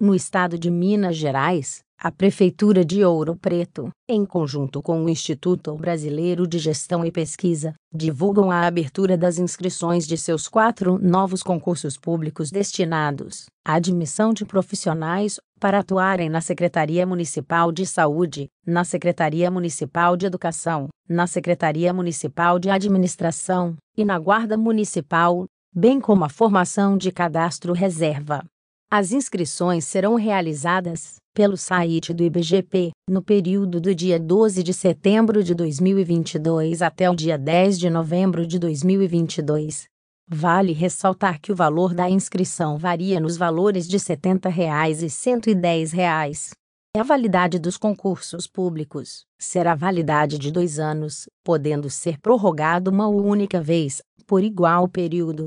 No estado de Minas Gerais, a Prefeitura de Ouro Preto, em conjunto com o Instituto Brasileiro de Gestão e Pesquisa, divulgam a abertura das inscrições de seus quatro novos concursos públicos destinados à admissão de profissionais para atuarem na Secretaria Municipal de Saúde, na Secretaria Municipal de Educação, na Secretaria Municipal de Administração e na Guarda Municipal, bem como a formação de cadastro reserva. As inscrições serão realizadas, pelo site do IBGP, no período do dia 12 de setembro de 2022 até o dia 10 de novembro de 2022. Vale ressaltar que o valor da inscrição varia nos valores de R$ 70 reais e R$ 110. Reais. A validade dos concursos públicos será validade de dois anos, podendo ser prorrogado uma única vez, por igual período.